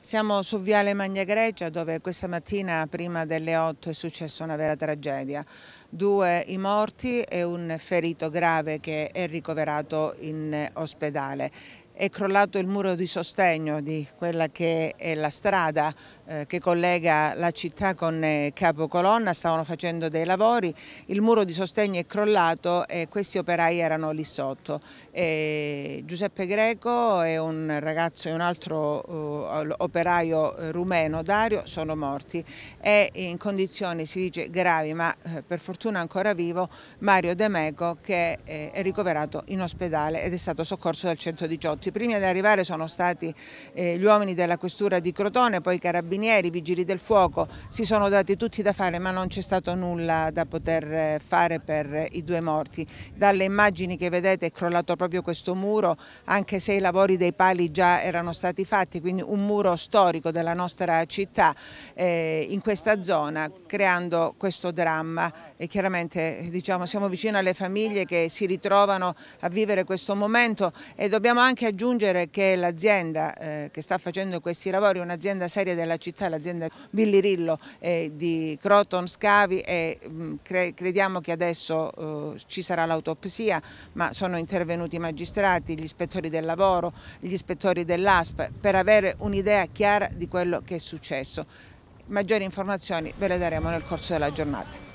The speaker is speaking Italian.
Siamo su Viale Magna Grecia dove questa mattina prima delle 8 è successa una vera tragedia. Due i morti e un ferito grave che è ricoverato in ospedale è crollato il muro di sostegno di quella che è la strada eh, che collega la città con eh, Capo Colonna, stavano facendo dei lavori, il muro di sostegno è crollato e questi operai erano lì sotto. E Giuseppe Greco e un ragazzo e un altro eh, operaio rumeno, Dario, sono morti e in condizioni, si dice, gravi, ma per fortuna ancora vivo, Mario De Meco che è ricoverato in ospedale ed è stato soccorso dal 118 i primi ad arrivare sono stati eh, gli uomini della questura di Crotone, poi i carabinieri, i vigili del fuoco, si sono dati tutti da fare ma non c'è stato nulla da poter eh, fare per eh, i due morti. Dalle immagini che vedete è crollato proprio questo muro, anche se i lavori dei pali già erano stati fatti, quindi un muro storico della nostra città eh, in questa zona, creando questo dramma e chiaramente diciamo, siamo vicino alle famiglie che si ritrovano a vivere questo momento e dobbiamo anche aggiungere aggiungere che l'azienda eh, che sta facendo questi lavori è un'azienda seria della città, l'azienda Billirillo eh, di Croton Scavi e mm, cre crediamo che adesso eh, ci sarà l'autopsia, ma sono intervenuti i magistrati, gli ispettori del lavoro, gli ispettori dell'ASP per avere un'idea chiara di quello che è successo. Maggiori informazioni ve le daremo nel corso della giornata.